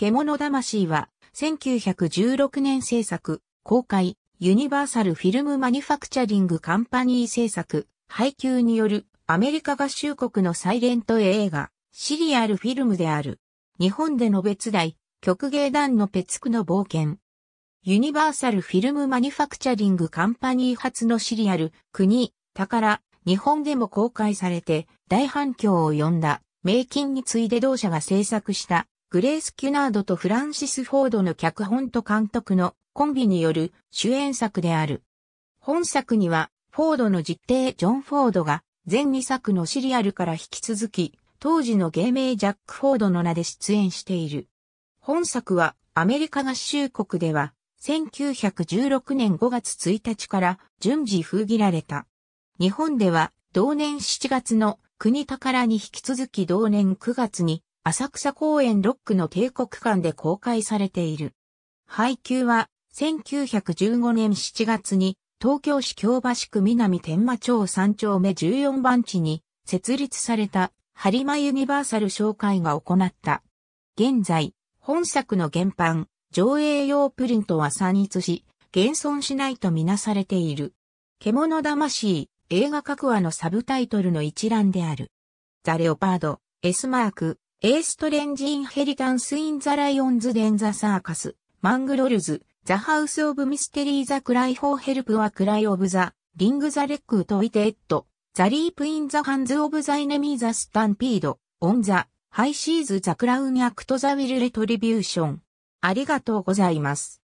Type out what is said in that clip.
獣魂は、1916年制作、公開、ユニバーサルフィルムマニュファクチャリングカンパニー制作、配給によるアメリカ合衆国のサイレント映画、シリアルフィルムである。日本での別大、曲芸団のペツクの冒険。ユニバーサルフィルムマニュファクチャリングカンパニー発のシリアル、国、宝、日本でも公開されて大反響を呼んだ、名金に次いで同社が制作したグレース・キュナードとフランシス・フォードの脚本と監督のコンビによる主演作である。本作には、フォードの実弟ジョン・フォードが、全2作のシリアルから引き続き、当時の芸名ジャック・フォードの名で出演している。本作は、アメリカ合衆国では、1916年5月1日から順次封切られた。日本では、同年7月の国宝に引き続き同年9月に浅草公園ロックの帝国館で公開されている。配給は、1915年7月に、東京市京橋区南天馬町3丁目14番地に、設立された、ハリマユニバーサル紹介が行った。現在、本作の原版、上映用プリントは散逸し、現存しないとみなされている。獣魂、映画各話のサブタイトルの一覧である。ザ・レオパード、S マーク、エーストレンジ・インヘリタンス・イン・ザ・ライオンズ・デン・ザ・サーカス、マングロルズ、ザ・ハウス・オブ・ミステリー・ザ・クライ・フォー・ヘルプ・はクライ・オブ・ザ・リング・ザ・レック・トイテ・エッド、ザ・リープ・イン・ザ・ハンズ・オブ・ザ・エネミー・ザ・スタンピード、オン・ザ・ハイ・シーズ・ザ・クラウン・アクト・ザ・ウィル・レトリビューション。ありがとうございます。